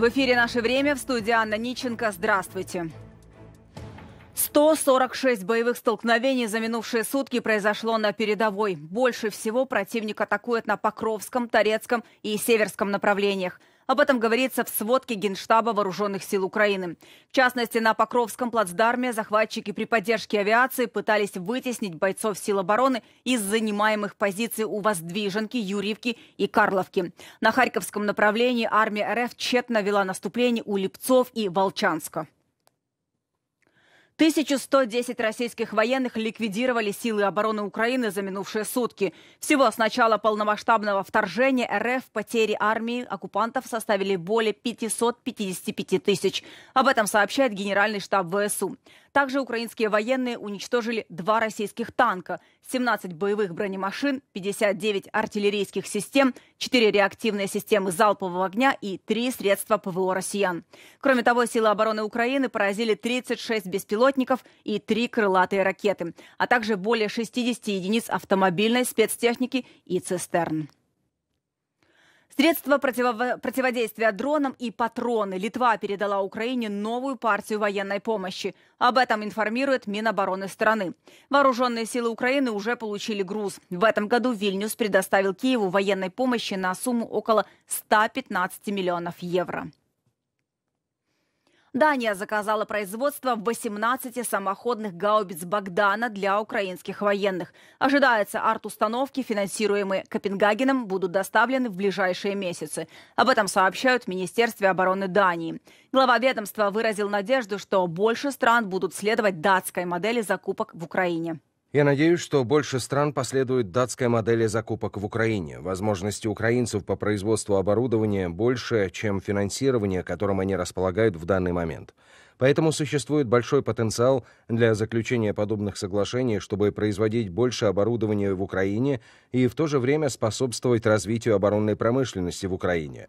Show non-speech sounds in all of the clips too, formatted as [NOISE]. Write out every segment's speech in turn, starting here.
В эфире «Наше время» в студии Анна Ниченко. Здравствуйте. 146 боевых столкновений за минувшие сутки произошло на передовой. Больше всего противник атакует на Покровском, Торецком и Северском направлениях. Об этом говорится в сводке Генштаба Вооруженных сил Украины. В частности, на Покровском плацдарме захватчики при поддержке авиации пытались вытеснить бойцов сил обороны из занимаемых позиций у Воздвиженки, Юрьевки и Карловки. На Харьковском направлении армия РФ тщетно вела наступление у Липцов и Волчанска. 1110 российских военных ликвидировали силы обороны Украины за минувшие сутки. Всего с начала полномасштабного вторжения РФ потери армии оккупантов составили более 555 тысяч. Об этом сообщает Генеральный штаб ВСУ. Также украинские военные уничтожили два российских танка, 17 боевых бронемашин, 59 артиллерийских систем, 4 реактивные системы залпового огня и 3 средства ПВО россиян. Кроме того, силы обороны Украины поразили 36 беспилотников и 3 крылатые ракеты, а также более 60 единиц автомобильной спецтехники и цистерн. Средства противо- противодействия дронам и патроны. Литва передала Украине новую партию военной помощи. Об этом информирует Минобороны страны. Вооруженные силы Украины уже получили груз. В этом году Вильнюс предоставил Киеву военной помощи на сумму около 115 миллионов евро. Дания заказала производство 18 самоходных гаубиц «Богдана» для украинских военных. Ожидается, арт-установки, финансируемые Копенгагеном, будут доставлены в ближайшие месяцы. Об этом сообщают в Министерстве обороны Дании. Глава ведомства выразил надежду, что больше стран будут следовать датской модели закупок в Украине. Я надеюсь, что больше стран последует датской модели закупок в Украине. Возможности украинцев по производству оборудования больше, чем финансирование, которым они располагают в данный момент. Поэтому существует большой потенциал для заключения подобных соглашений, чтобы производить больше оборудования в Украине и в то же время способствовать развитию оборонной промышленности в Украине.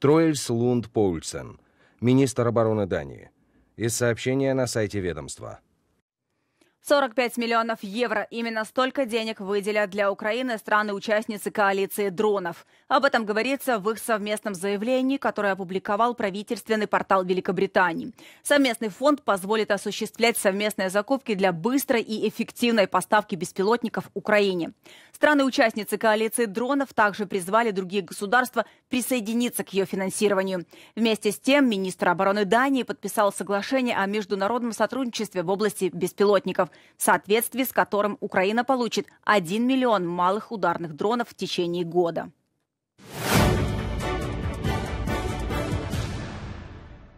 Троэльс Лунд Поульсен, министр обороны Дании. Из сообщения на сайте ведомства. 45 миллионов евро. Именно столько денег выделят для Украины страны-участницы коалиции дронов. Об этом говорится в их совместном заявлении, которое опубликовал правительственный портал Великобритании. Совместный фонд позволит осуществлять совместные закупки для быстрой и эффективной поставки беспилотников Украине. Страны-участницы коалиции дронов также призвали другие государства присоединиться к ее финансированию. Вместе с тем, министр обороны Дании подписал соглашение о международном сотрудничестве в области беспилотников в соответствии с которым Украина получит 1 миллион малых ударных дронов в течение года.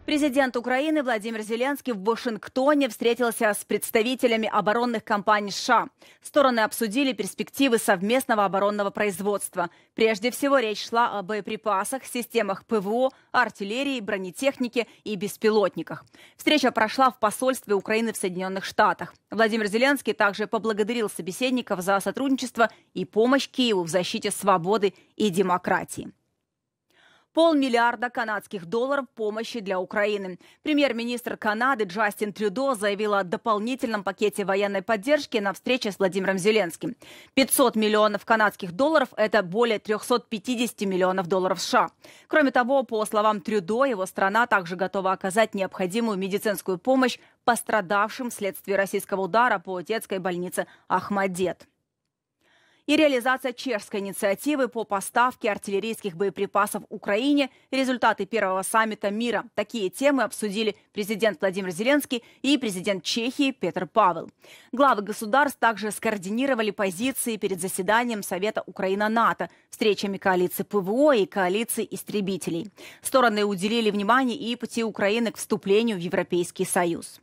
Президент Украины Владимир Зеленский в Вашингтоне встретился с представителями оборонных компаний США. Стороны обсудили перспективы совместного оборонного производства. Прежде всего речь шла о боеприпасах, системах ПВО, артиллерии, бронетехнике и беспилотниках. Встреча прошла в посольстве Украины в Соединенных Штатах. Владимир Зеленский также поблагодарил собеседников за сотрудничество и помощь Киеву в защите свободы и демократии полмиллиарда канадских долларов помощи для Украины. Премьер-министр Канады Джастин Трюдо заявил о дополнительном пакете военной поддержки на встрече с Владимиром Зеленским. 500 миллионов канадских долларов – это более 350 миллионов долларов США. Кроме того, по словам Трюдо, его страна также готова оказать необходимую медицинскую помощь пострадавшим вследствие российского удара по детской больнице Ахмадет и реализация чешской инициативы по поставке артиллерийских боеприпасов Украине, результаты первого саммита мира. Такие темы обсудили президент Владимир Зеленский и президент Чехии Петр Павел. Главы государств также скоординировали позиции перед заседанием Совета Украина-НАТО, встречами коалиции ПВО и коалиции истребителей. Стороны уделили внимание и пути Украины к вступлению в Европейский Союз.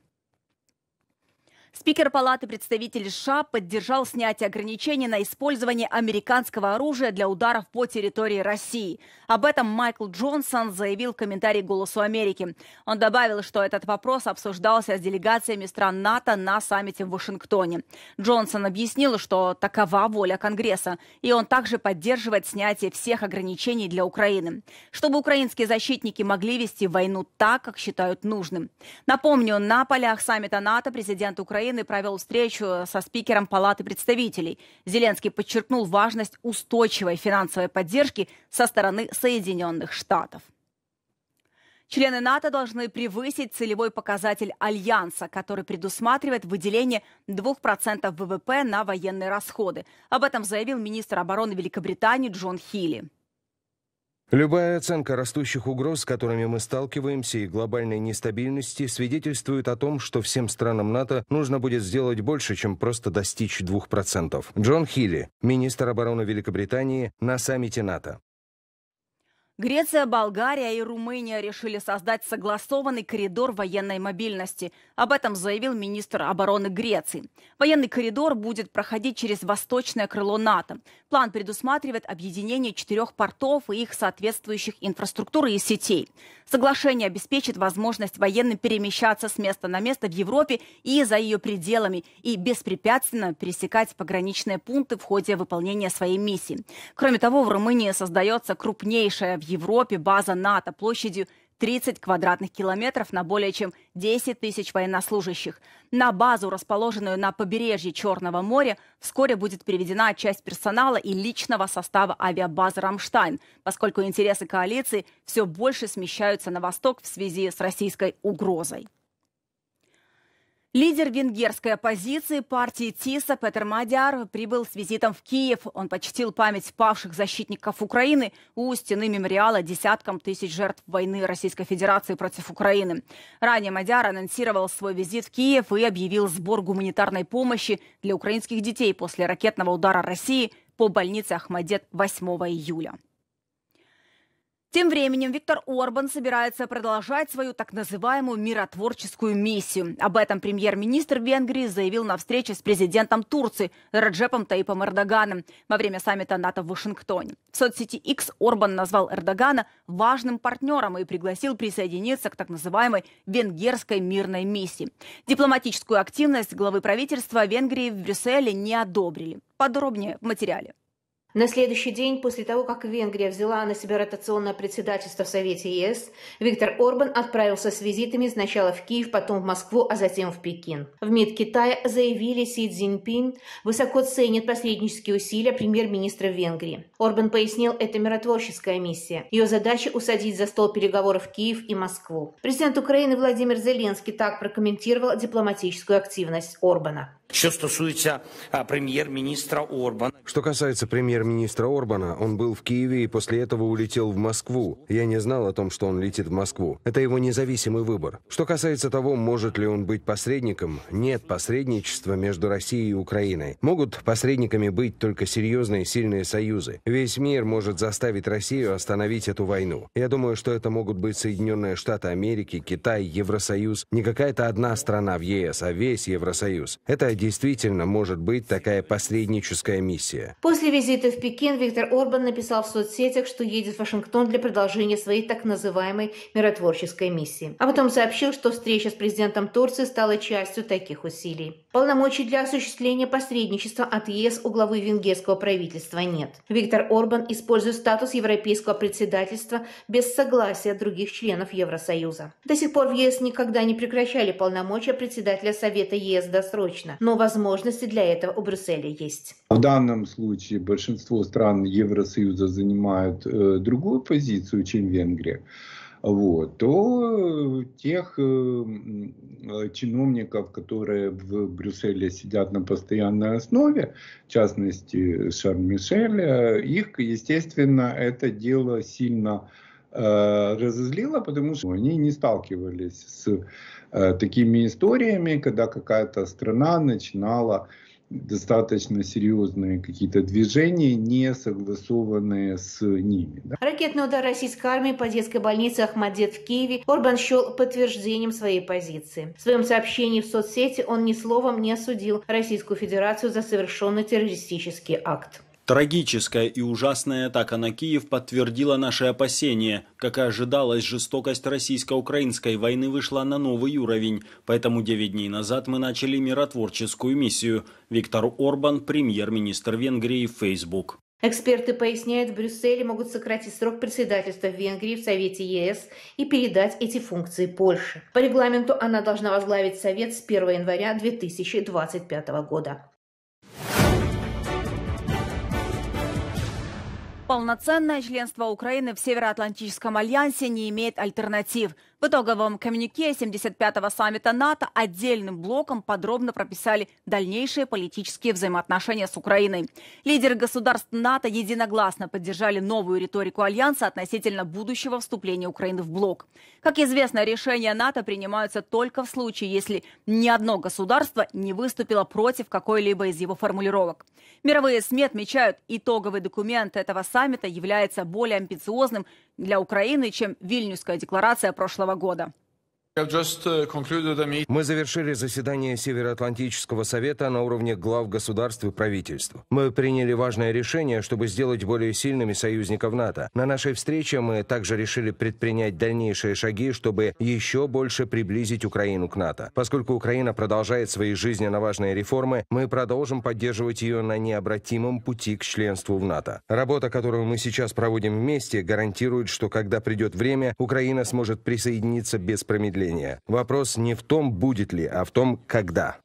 Спикер Палаты представителей США поддержал снятие ограничений на использование американского оружия для ударов по территории России. Об этом Майкл Джонсон заявил в комментарии «Голосу Америки». Он добавил, что этот вопрос обсуждался с делегациями стран НАТО на саммите в Вашингтоне. Джонсон объяснил, что такова воля Конгресса, и он также поддерживает снятие всех ограничений для Украины, чтобы украинские защитники могли вести войну так, как считают нужным. Напомню, на полях саммита НАТО президент Украины Украины провел встречу со спикером Палаты представителей. Зеленский подчеркнул важность устойчивой финансовой поддержки со стороны Соединенных Штатов. Члены НАТО должны превысить целевой показатель Альянса, который предусматривает выделение 2% ВВП на военные расходы. Об этом заявил министр обороны Великобритании Джон Хилли. Любая оценка растущих угроз, с которыми мы сталкиваемся, и глобальной нестабильности свидетельствует о том, что всем странам НАТО нужно будет сделать больше, чем просто достичь 2%. Джон Хилли, министр обороны Великобритании, на саммите НАТО. Греция, Болгария и Румыния решили создать согласованный коридор военной мобильности. Об этом заявил министр обороны Греции. Военный коридор будет проходить через восточное крыло НАТО. План предусматривает объединение четырех портов и их соответствующих инфраструктуры и сетей. Соглашение обеспечит возможность военным перемещаться с места на место в Европе и за ее пределами и беспрепятственно пересекать пограничные пункты в ходе выполнения своей миссии. Кроме того, в Румынии создается крупнейшая Европе база НАТО площадью 30 квадратных километров на более чем 10 тысяч военнослужащих. На базу, расположенную на побережье Черного моря, вскоре будет переведена часть персонала и личного состава авиабазы «Рамштайн», поскольку интересы коалиции все больше смещаются на восток в связи с российской угрозой. Лидер венгерской оппозиции партии ТИСа Петер Мадяр прибыл с визитом в Киев. Он почтил память павших защитников Украины у стены мемориала десяткам тысяч жертв войны Российской Федерации против Украины. Ранее Мадяр анонсировал свой визит в Киев и объявил сбор гуманитарной помощи для украинских детей после ракетного удара России по больнице Ахмадет 8 июля. Тем временем Виктор Орбан собирается продолжать свою так называемую миротворческую миссию. Об этом премьер-министр Венгрии заявил на встрече с президентом Турции Раджепом Таипом Эрдоганом во время саммита НАТО в Вашингтоне. В соцсети X Орбан назвал Эрдогана важным партнером и пригласил присоединиться к так называемой венгерской мирной миссии. Дипломатическую активность главы правительства Венгрии в Брюсселе не одобрили. Подробнее в материале. На следующий день, после того, как Венгрия взяла на себя ротационное председательство в Совете ЕС, Виктор Орбан отправился с визитами сначала в Киев, потом в Москву, а затем в Пекин. В МИД Китая заявили Си Цзиньпин высоко ценит посреднические усилия премьер-министра Венгрии. Орбан пояснил, это миротворческая миссия. Ее задача – усадить за стол переговоров Киев и Москву. Президент Украины Владимир Зеленский так прокомментировал дипломатическую активность Орбана. Что касается а, премьер-министра Орбана. Что касается премьер-министра Орбана, он был в Киеве и после этого улетел в Москву. Я не знал о том, что он летит в Москву. Это его независимый выбор. Что касается того, может ли он быть посредником, нет посредничества между Россией и Украиной. Могут посредниками быть только серьезные сильные союзы. Весь мир может заставить Россию остановить эту войну. Я думаю, что это могут быть Соединенные Штаты Америки, Китай, Евросоюз. Не какая-то одна страна в ЕС, а весь Евросоюз. Это действительно может быть такая посредническая миссия. После визита в Пекин Виктор Орбан написал в соцсетях, что едет в Вашингтон для продолжения своей так называемой миротворческой миссии. А потом сообщил, что встреча с президентом Турции стала частью таких усилий. Полномочий для осуществления посредничества от ЕС у главы венгерского правительства нет. Виктор Орбан использует статус европейского председательства без согласия других членов Евросоюза. До сих пор в ЕС никогда не прекращали полномочия председателя Совета ЕС досрочно, но возможности для этого у Брюсселя есть. В данном случае большинство стран Евросоюза занимают э, другую позицию, чем Венгрия. Вот, то э, тех э, э, чиновников, которые в Брюсселе сидят на постоянной основе, в частности Шармишеля, э, их, естественно, это дело сильно разозлило, потому что они не сталкивались с Э, такими историями, когда какая-то страна начинала достаточно серьезные какие-то движения, не согласованные с ними. Да. Ракетный удар российской армии по детской больнице Ахмадет в Киеве Орбан счел подтверждением своей позиции. В своем сообщении в соцсети он ни словом не осудил Российскую Федерацию за совершенный террористический акт. Трагическая и ужасная атака на Киев подтвердила наши опасения. Как и ожидалось, жестокость российско-украинской войны вышла на новый уровень, поэтому 9 дней назад мы начали миротворческую миссию. Виктор Орбан, премьер-министр Венгрии, Facebook. Эксперты поясняют, в Брюсселе могут сократить срок председательства в Венгрии в Совете ЕС и передать эти функции Польше. По регламенту она должна возглавить Совет с 1 января 2025 года. Полноценное членство Украины в Североатлантическом альянсе не имеет альтернатив. В итоговом коммюнике 75-го саммита НАТО отдельным блоком подробно прописали дальнейшие политические взаимоотношения с Украиной. Лидеры государств НАТО единогласно поддержали новую риторику Альянса относительно будущего вступления Украины в блок. Как известно, решения НАТО принимаются только в случае, если ни одно государство не выступило против какой-либо из его формулировок. Мировые СМИ отмечают, итоговый документ этого саммита является более амбициозным, для Украины, чем Вильнюсская декларация прошлого года. Uh, мы завершили заседание Североатлантического совета на уровне глав государств и правительств. Мы приняли важное решение, чтобы сделать более сильными союзников НАТО. На нашей встрече мы также решили предпринять дальнейшие шаги, чтобы еще больше приблизить Украину к НАТО. Поскольку Украина продолжает свои жизненно важные реформы, мы продолжим поддерживать ее на необратимом пути к членству в НАТО. Работа, которую мы сейчас проводим вместе, гарантирует, что когда придет время, Украина сможет присоединиться без промедления преступления. Вопрос не в том, будет ли, а в том, когда.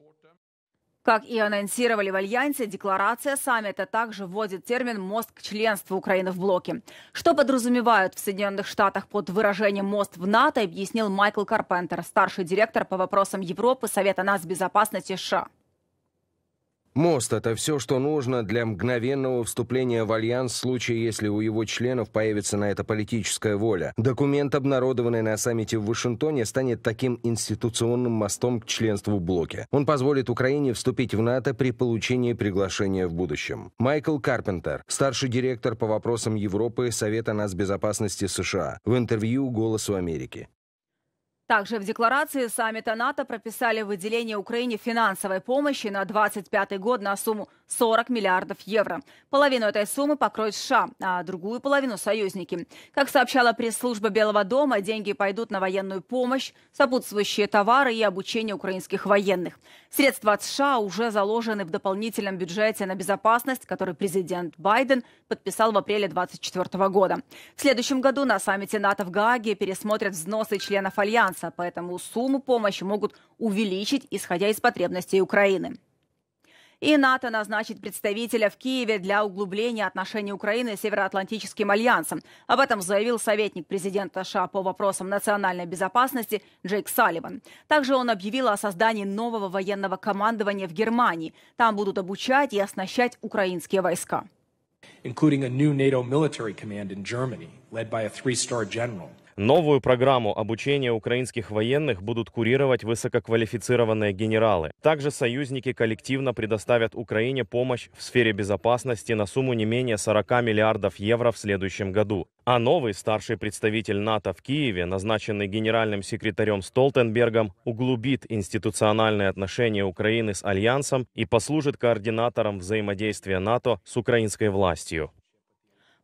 Как и анонсировали в Альянсе, декларация саммита также вводит термин «мост к членству Украины в блоке». Что подразумевают в Соединенных Штатах под выражением «мост в НАТО», объяснил Майкл Карпентер, старший директор по вопросам Европы Совета нас безопасности США. Мост — это все, что нужно для мгновенного вступления в альянс в случае, если у его членов появится на это политическая воля. Документ, обнародованный на саммите в Вашингтоне, станет таким институционным мостом к членству в блоке. Он позволит Украине вступить в НАТО при получении приглашения в будущем. Майкл Карпентер, старший директор по вопросам Европы Совета нацбезопасности США, в интервью «Голосу Америки». Также в декларации саммита НАТО прописали выделение Украине финансовой помощи на 2025 год на сумму 40 миллиардов евро. Половину этой суммы покроет США, а другую половину – союзники. Как сообщала пресс-служба Белого дома, деньги пойдут на военную помощь, сопутствующие товары и обучение украинских военных. Средства от США уже заложены в дополнительном бюджете на безопасность, который президент Байден подписал в апреле 2024 года. В следующем году на саммите НАТО в Гааге пересмотрят взносы членов Альянса Альянса, поэтому сумму помощи могут увеличить, исходя из потребностей Украины. И НАТО назначит представителя в Киеве для углубления отношений Украины с Североатлантическим альянсом. Об этом заявил советник президента США по вопросам национальной безопасности Джейк Салливан. Также он объявил о создании нового военного командования в Германии. Там будут обучать и оснащать украинские войска. Including a new NATO military command in Germany, led by a three-star general – Новую программу обучения украинских военных будут курировать высококвалифицированные генералы. Также союзники коллективно предоставят Украине помощь в сфере безопасности на сумму не менее 40 миллиардов евро в следующем году. А новый старший представитель НАТО в Киеве, назначенный генеральным секретарем Столтенбергом, углубит институциональные отношения Украины с Альянсом и послужит координатором взаимодействия НАТО с украинской властью.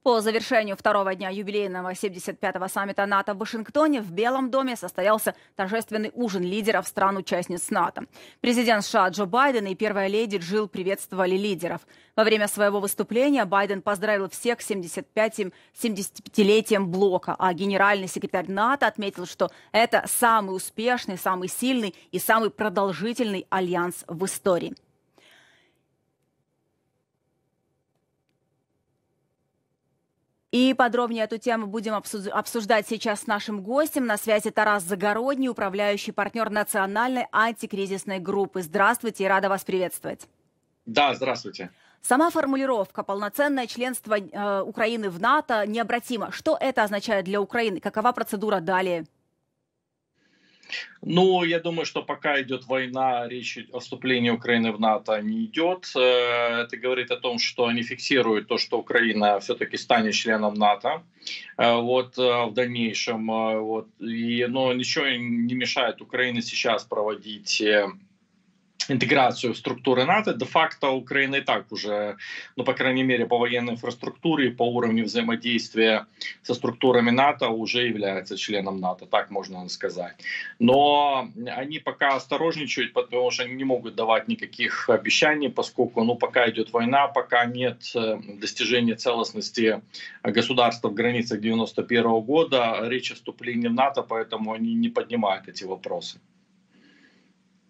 По завершению второго дня юбилейного 75-го саммита НАТО в Вашингтоне в Белом доме состоялся торжественный ужин лидеров стран-участниц НАТО. Президент США Джо Байден и первая леди Джилл приветствовали лидеров. Во время своего выступления Байден поздравил всех 75-75-летием блока, а генеральный секретарь НАТО отметил, что это самый успешный, самый сильный и самый продолжительный альянс в истории. И подробнее эту тему будем обсуждать сейчас с нашим гостем. На связи Тарас Загородний, управляющий партнер национальной антикризисной группы. Здравствуйте и рада вас приветствовать. Да, здравствуйте. Сама формулировка «полноценное членство э, Украины в НАТО необратимо». Что это означает для Украины? Какова процедура далее? Ну, я думаю, что пока идет война, речь о вступлении Украины в НАТО а не идет. Э, это говорит о том, что они фиксируют то, что Украина все-таки станет членом НАТО э, вот, э, в дальнейшем. Вот, и, но ничего не мешает Украине сейчас проводить интеграцию в структуры НАТО, де-факто Украина и так уже, ну, по крайней мере, по военной инфраструктуре, по уровню взаимодействия со структурами НАТО уже является членом НАТО, так можно сказать. Но они пока осторожничают, потому что они не могут давать никаких обещаний, поскольку, ну, пока идет война, пока нет э, достижения целостности государства в границах 91 года, речь о в НАТО, поэтому они не поднимают эти вопросы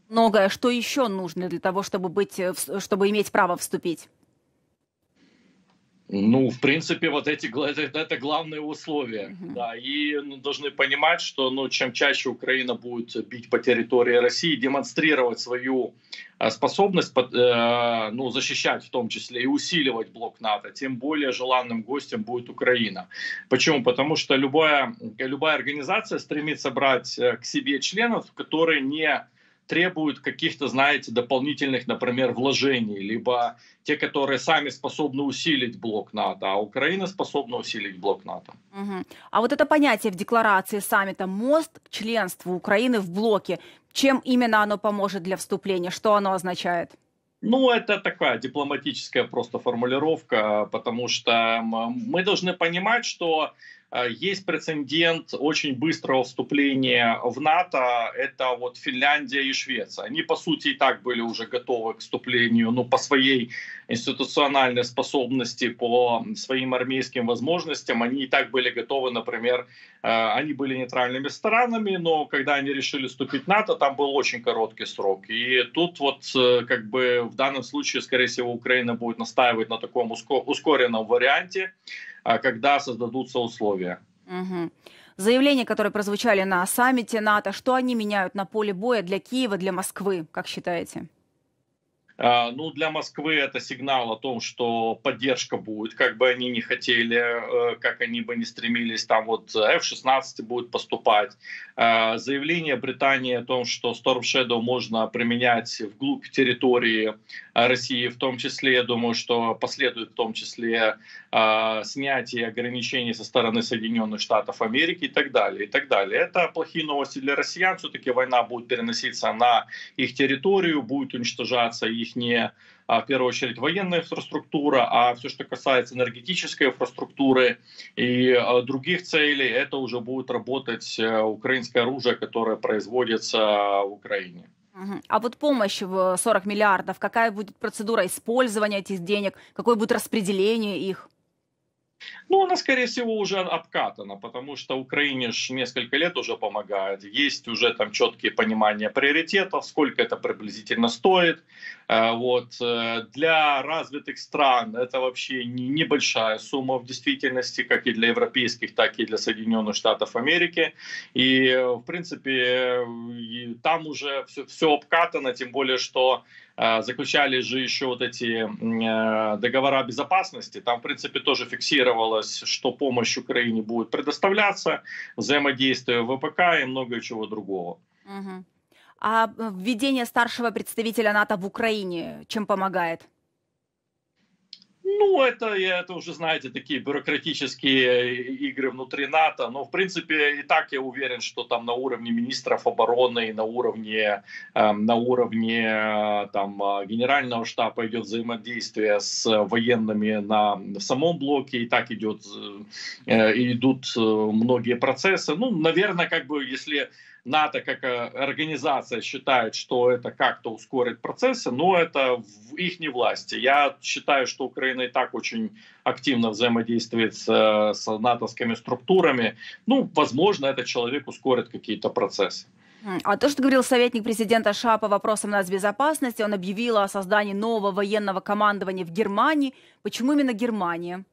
многое. Что еще нужно для того, чтобы, быть, э, чтобы иметь право вступить? Ну, в принципе, вот эти это, это главные условия. Да, и ну, должны понимать, что ну, чем чаще Украина будет бить по территории России, демонстрировать свою э, способность под, э, ну, защищать в том числе и усиливать блок НАТО, тем более желанным гостем будет Украина. Почему? Потому что любая, любая организация стремится брать э, к себе членов, которые не требуют каких-то, знаете, дополнительных, например, вложений, либо те, которые сами способны усилить блок НАТО, а Украина способна усилить блок НАТО. Угу. А вот это понятие в декларации саммита «Мост к членству Украины в блоке», чем именно оно поможет для вступления, что оно означает? Ну, это такая дипломатическая просто формулировка, потому что мы должны понимать, что Э, есть прецедент очень быстрого вступления в НАТО. Это вот Финляндия и Швеция. Они, по сути, и так были уже готовы к вступлению, но ну, по своей институциональной способности, по своим армейским возможностям, они и так были готовы, например, э, они были нейтральными сторонами, но когда они решили вступить в НАТО, там был очень короткий срок. И тут вот э, как бы в данном случае, скорее всего, Украина будет настаивать на таком ускоренном варианте. А, когда создадутся условия. Угу. Заявления, которые прозвучали на саммите НАТО, что они меняют на поле боя для Киева, для Москвы, как считаете? А, ну, для Москвы это сигнал о том, что поддержка будет, как бы они не хотели, э, как они бы не стремились, там вот F-16 будет поступать. А, заявление Британии о том, что Storm Shadow можно применять вглубь территории а, России, в том числе, я думаю, что последует в том числе снятие ограничений со стороны Соединенных Штатов Америки и так далее, и так далее. Это плохие новости для россиян, все-таки война будет переноситься на их территорию, будет уничтожаться их них не а, в первую очередь военная инфраструктура, а все, что касается энергетической инфраструктуры и а, других целей, это уже будет работать э, украинское оружие, которое производится в Украине. А вот помощь в 40 миллиардов, какая будет процедура использования этих денег, какое будет распределение их? Ну, она, скорее всего, уже обкатана, потому что Украине ж несколько лет уже помогает. Есть уже там четкие понимания приоритетов, сколько это приблизительно стоит. Э, вот. Э, для развитых стран это вообще небольшая сумма в действительности, как и для европейских, так и для Соединенных Штатов Америки. И, э, в принципе, там уже все, все обкатано, тем более, что а, Заключались же еще вот эти э, договора безопасности. Там, в принципе, тоже фиксировалось, что помощь Украине будет предоставляться, взаимодействие ВПК и много чего другого. Угу. А э, введение старшего представителя НАТО в Украине чем помогает? Ну, это, это уже, знаете, такие бюрократические игры внутри НАТО. Но, в принципе, и так я уверен, что там на уровне министров обороны и на уровне, э, на уровне э, там, э, генерального штаба идет взаимодействие с военными на, в самом блоке. И так идет, э, э, идут многие процессы. Ну, наверное, как бы, если НАТО как э, организация считает, что это как-то ускорит процессы, но это в их не власти. Я считаю, что Украина и так очень активно взаимодействует с, э, с натовскими структурами. Ну, возможно, этот человек ускорит какие-то процессы. А то, что говорил советник президента США по вопросам нацбезопасности, он объявил о создании нового военного командования в Германии. Почему именно Германия?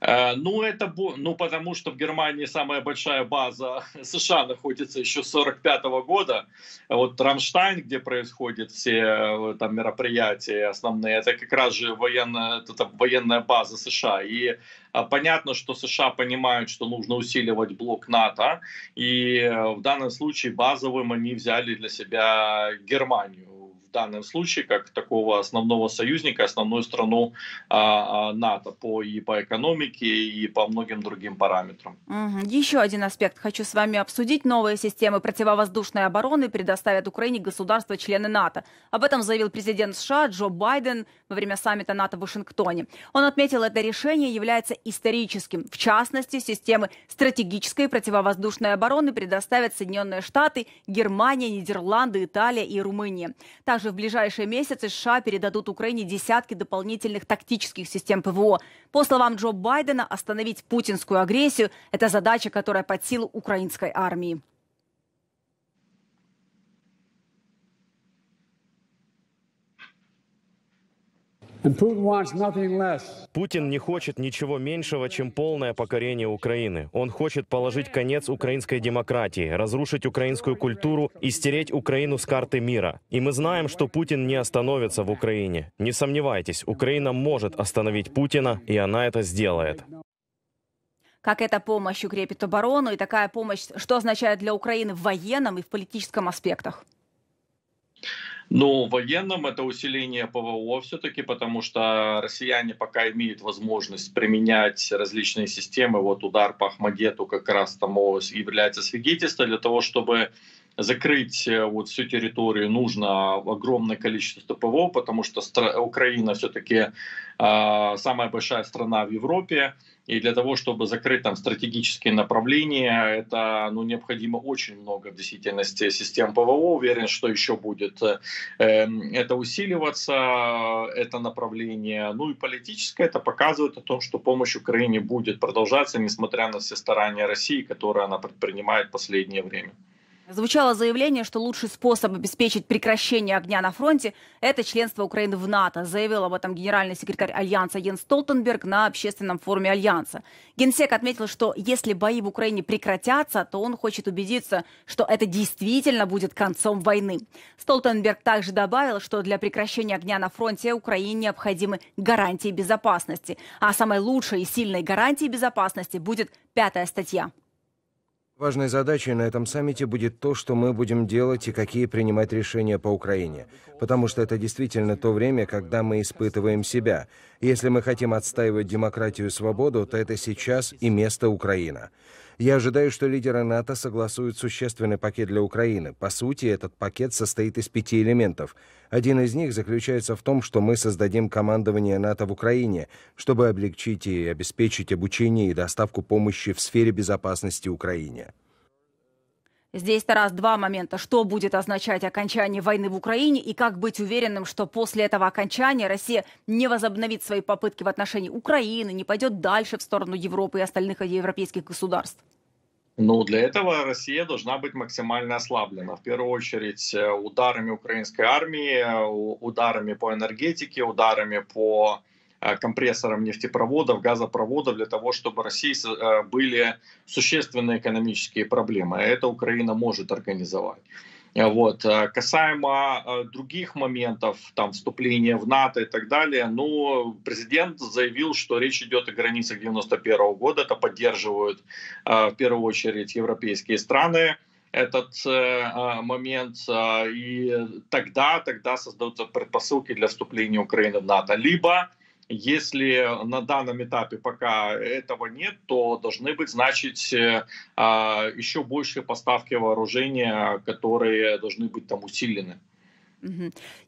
Э, ну, это, ну, потому что в Германии самая большая база [LAUGHS] США находится еще с 45 года. Вот Рамштайн, где происходят все э, там мероприятия основные, это как раз же военная, это военная база США. И э, понятно, что США понимают, что нужно усиливать блок НАТО. И в данном случае базовым они взяли для себя Германию данном случае как такого основного союзника, основную страну а, а, НАТО по и по экономике, и по многим другим параметрам. Угу. Еще один аспект хочу с вами обсудить. Новые системы противовоздушной обороны предоставят Украине государства-члены НАТО. Об этом заявил президент США Джо Байден во время саммита НАТО в Вашингтоне. Он отметил, это решение является историческим. В частности, системы стратегической противовоздушной обороны предоставят Соединенные Штаты, Германия, Нидерланды, Италия и Румыния. Также в ближайшие месяцы США передадут Украине десятки дополнительных тактических систем ПВО. По словам Джо Байдена, остановить путинскую агрессию – это задача, которая под силу украинской армии. Путин не хочет ничего меньшего, чем полное покорение Украины. Он хочет положить конец украинской демократии, разрушить украинскую культуру и стереть Украину с карты мира. И мы знаем, что Путин не остановится в Украине. Не сомневайтесь, Украина может остановить Путина, и она это сделает как эта помощь укрепит оборону и такая помощь, что означает для Украины в военном и в политическом аспектах? Ну, военным это усиление ПВО все-таки, потому что россияне пока имеют возможность применять различные системы. Вот удар по Ахмадету как раз там является свидетельство для того, чтобы закрыть э, вот всю территорию нужно огромное количество ПВО, потому что Украина все-таки э, а, самая большая страна в Европе, и для того, чтобы закрыть там стратегические направления, это ну, необходимо очень много в действительности систем ПВО. Уверен, что еще будет э, это усиливаться, это направление. Ну и политическое это показывает о том, что помощь Украине будет продолжаться, несмотря на все старания России, которые она предпринимает в последнее время. Звучало заявление, что лучший способ обеспечить прекращение огня на фронте – это членство Украины в НАТО, заявил об этом генеральный секретарь Альянса Йен Столтенберг на общественном форуме Альянса. Генсек отметил, что если бои в Украине прекратятся, то он хочет убедиться, что это действительно будет концом войны. Столтенберг также добавил, что для прекращения огня на фронте Украине необходимы гарантии безопасности. А самой лучшей и сильной гарантией безопасности будет пятая статья Важной задачей на этом саммите будет то, что мы будем делать и какие принимать решения по Украине, потому что это действительно то время, когда мы испытываем себя. Если мы хотим отстаивать демократию и свободу, то это сейчас и место Украина. Я ожидаю, что лидеры НАТО согласуют существенный пакет для Украины. По сути, этот пакет состоит из пяти элементов – один из них заключается в том, что мы создадим командование НАТО в Украине, чтобы облегчить и обеспечить обучение и доставку помощи в сфере безопасности Украине. Здесь-то раз два момента. Что будет означать окончание войны в Украине и как быть уверенным, что после этого окончания Россия не возобновит свои попытки в отношении Украины, не пойдет дальше в сторону Европы и остальных европейских государств? Ну, для этого Россия должна быть максимально ослаблена. В первую очередь э, ударами украинской армии, ударами по энергетике, ударами по э, компрессорам нефтепроводов, газопроводов для того, чтобы в России э, были существенные экономические проблемы. А Это Украина может организовать. Э, вот. Э, касаемо э, других моментов, там, вступления в НАТО и так далее, ну, президент заявил, что речь идет о границах 91 -го года, это поддерживают в первую очередь европейские страны этот момент, и тогда, тогда создаются предпосылки для вступления Украины в НАТО. Либо если на данном этапе пока этого нет, то должны быть, значит, э, а, еще большие поставки вооружения, которые должны быть там усилены.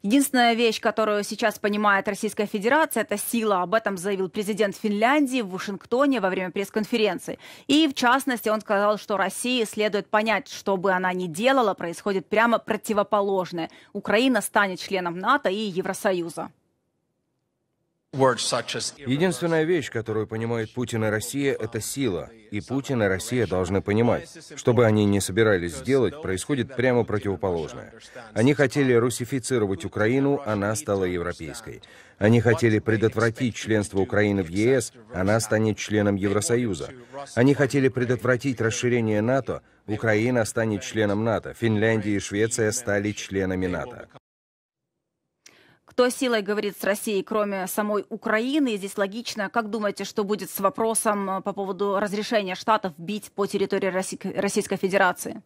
Единственная вещь, которую сейчас понимает Российская Федерация, это сила. Об этом заявил президент Финляндии в Вашингтоне во время пресс-конференции. И в частности он сказал, что России следует понять, что бы она ни делала, происходит прямо противоположное. Украина станет членом НАТО и Евросоюза. Единственная вещь, которую понимает Путин и Россия, это сила. И Путин и Россия должны понимать, что бы они ни собирались сделать, происходит прямо противоположное. Они хотели русифицировать Украину, она стала европейской. Они хотели предотвратить членство Украины в ЕС, она станет членом Евросоюза. Они хотели предотвратить расширение НАТО, Украина станет членом НАТО, Финляндия и Швеция стали членами НАТО кто силой говорит с Россией, кроме самой Украины. здесь логично, как думаете, что будет с вопросом э, по поводу разрешения Штатов бить по территории Российской Федерации?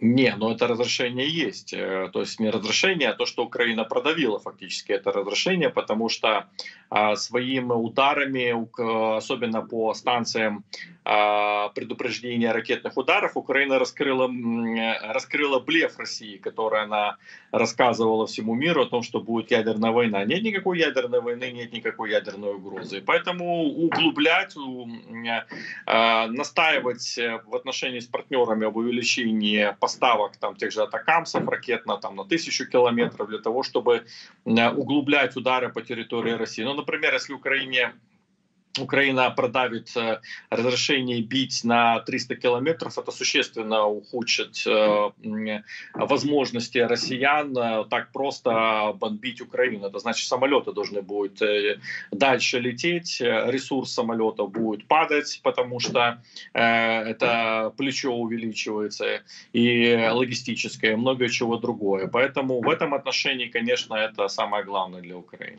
Не, но это разрешение есть. Э, то есть не разрешение, а то, что Украина продавила фактически это разрешение, потому что а, своими ударами, э, особенно по станциям а, предупреждения ракетных ударов, Украина раскрыла, э, раскрыла блеф России, который она рассказывала всему миру о том, что будет ядерная война. Нет никакой ядерной войны, нет никакой ядерной угрозы. Поэтому углублять, настаивать в отношении с партнерами об увеличении поставок там, тех же атакамсов ракетно там, на тысячу километров для того, чтобы э, углублять удары по территории России. Ну, например, если Украине Украина продавит э, разрешение бить на 300 километров, это существенно ухудшит э, возможности россиян э, так просто бомбить Украину. Это значит, самолеты должны будут дальше лететь, ресурс самолета будет падать, потому что это плечо увеличивается и логистическое, и много чего другое. Поэтому в этом отношении, конечно, это самое главное для Украины.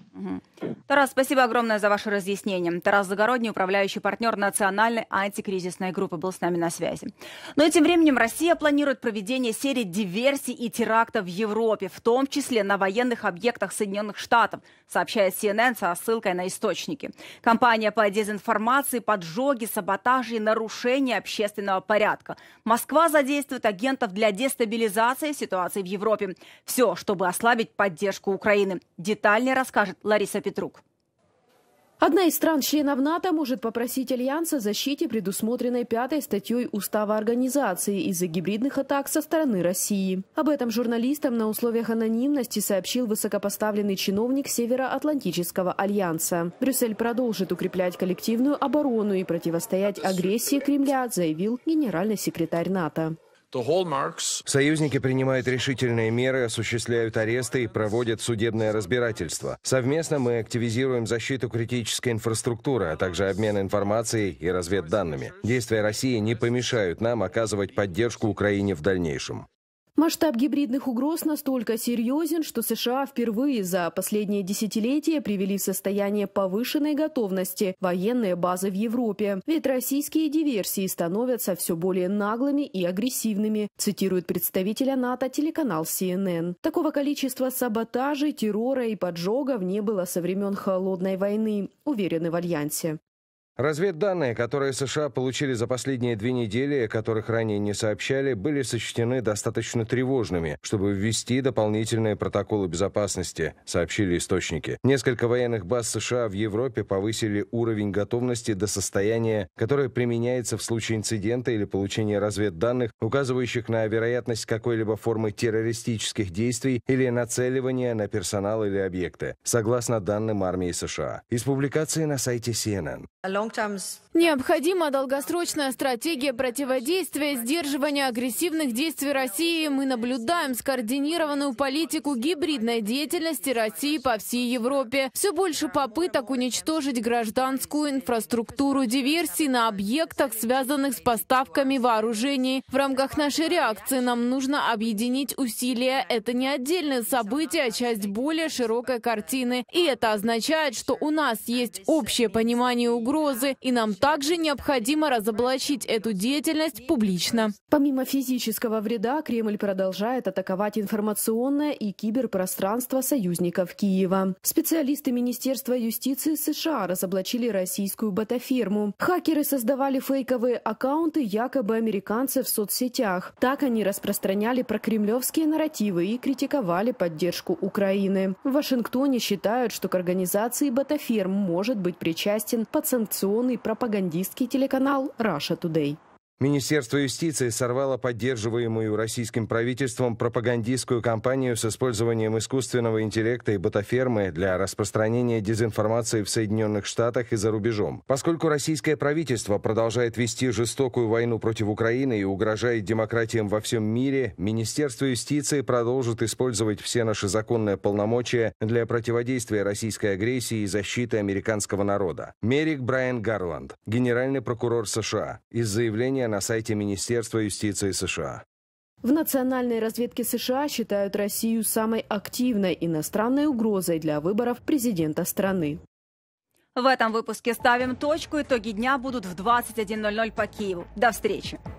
Тарас, спасибо огромное за ваше разъяснение. Тарас Загородний, управляющий партнер национальной антикризисной группы, был с нами на связи. Но ну и тем временем Россия планирует проведение серии диверсий и терактов в Европе, в том числе на военных объектах Соединенных Штатов, сообщает CNN со ссылкой на источники. Компания по дезинформации, поджоги, саботажи и нарушения общественного порядка. Москва задействует агентов для дестабилизации ситуации в Европе. Все, чтобы ослабить поддержку Украины. Детальнее расскажет Лариса Петрук. Одна из стран-членов НАТО может попросить альянса о защите, предусмотренной пятой статьей Устава организации из-за гибридных атак со стороны России. Об этом журналистам на условиях анонимности сообщил высокопоставленный чиновник Североатлантического альянса. Брюссель продолжит укреплять коллективную оборону и противостоять агрессии Кремля, заявил генеральный секретарь НАТО. Союзники принимают решительные меры, осуществляют аресты и проводят судебное разбирательство. Совместно мы активизируем защиту критической инфраструктуры, а также обмен информацией и разведданными. Действия России не помешают нам оказывать поддержку Украине в дальнейшем. Масштаб гибридных угроз настолько серьезен, что США впервые за последние десятилетия привели в состояние повышенной готовности военные базы в Европе. Ведь российские диверсии становятся все более наглыми и агрессивными, цитирует представителя НАТО телеканал CNN. Такого количества саботажей, террора и поджогов не было со времен Холодной войны, уверены в Альянсе. Разведданные, которые США получили за последние две недели, о которых ранее не сообщали, были сочтены достаточно тревожными, чтобы ввести дополнительные протоколы безопасности, сообщили источники. Несколько военных баз США в Европе повысили уровень готовности до состояния, которое применяется в случае инцидента или получения разведданных, указывающих на вероятность какой-либо формы террористических действий или нацеливания на персонал или объекты, согласно данным армии США. Из публикации на сайте CNN. Необходима долгосрочная стратегия противодействия сдерживания агрессивных действий России. Мы наблюдаем скоординированную политику гибридной деятельности России по всей Европе. Все больше попыток уничтожить гражданскую инфраструктуру диверсий на объектах, связанных с поставками вооружений. В рамках нашей реакции нам нужно объединить усилия. Это не отдельное событие, а часть более широкой картины. И это означает, что у нас есть общее понимание угрозы, угрозы, и нам также необходимо разоблачить эту деятельность публично. Помимо физического вреда, Кремль продолжает атаковать информационное и киберпространство союзников Киева. Специалисты Министерства юстиции США разоблачили российскую ботафирму. Хакеры создавали фейковые аккаунты якобы американцев в соцсетях. Так они распространяли прокремлевские нарративы и критиковали поддержку Украины. В Вашингтоне считают, что к организации ботафирм может быть причастен подсанкционный информационный пропагандистский телеканал «Раша Today. Министерство юстиции сорвало поддерживаемую российским правительством пропагандистскую кампанию с использованием искусственного интеллекта и ботафермы для распространения дезинформации в Соединенных Штатах и за рубежом. Поскольку российское правительство продолжает вести жестокую войну против Украины и угрожает демократиям во всем мире, Министерство юстиции продолжит использовать все наши законные полномочия для противодействия российской агрессии и защиты американского народа. Мерик Брайан Гарланд, генеральный прокурор США, из заявления на сайте Министерства юстиции США. В национальной разведке США считают Россию самой активной иностранной угрозой для выборов президента страны. В этом выпуске ставим точку. Итоги дня будут в 21.00 по Киеву. До встречи!